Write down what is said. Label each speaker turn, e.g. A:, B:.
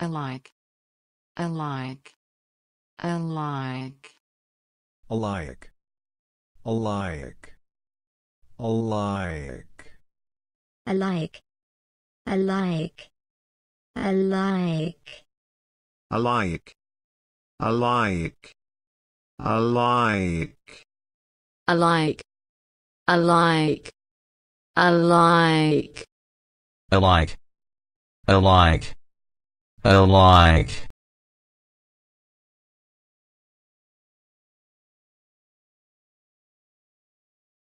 A: alike alike alike alike alike alike
B: alike alike alike
A: alike alike alike alike
B: alike
A: alike alike alike Alike.